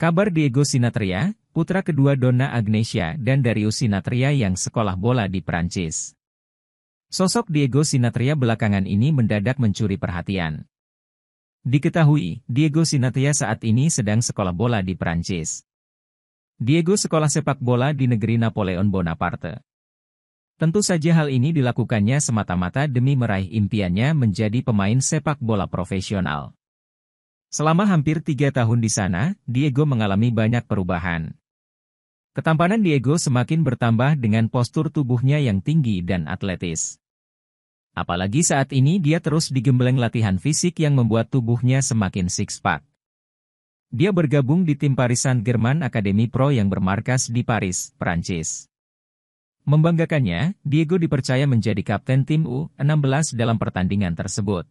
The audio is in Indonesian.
Kabar Diego Sinatria, putra kedua Donna Agnesia dan Darius Sinatria yang sekolah bola di Perancis. Sosok Diego Sinatria belakangan ini mendadak mencuri perhatian. Diketahui, Diego Sinatria saat ini sedang sekolah bola di Perancis. Diego sekolah sepak bola di negeri Napoleon Bonaparte. Tentu saja hal ini dilakukannya semata-mata demi meraih impiannya menjadi pemain sepak bola profesional. Selama hampir tiga tahun di sana, Diego mengalami banyak perubahan. Ketampanan Diego semakin bertambah dengan postur tubuhnya yang tinggi dan atletis. Apalagi saat ini dia terus digembleng latihan fisik yang membuat tubuhnya semakin six-pack. Dia bergabung di tim Paris Saint-Germain Academy Pro yang bermarkas di Paris, Prancis. Membanggakannya, Diego dipercaya menjadi kapten tim U16 dalam pertandingan tersebut.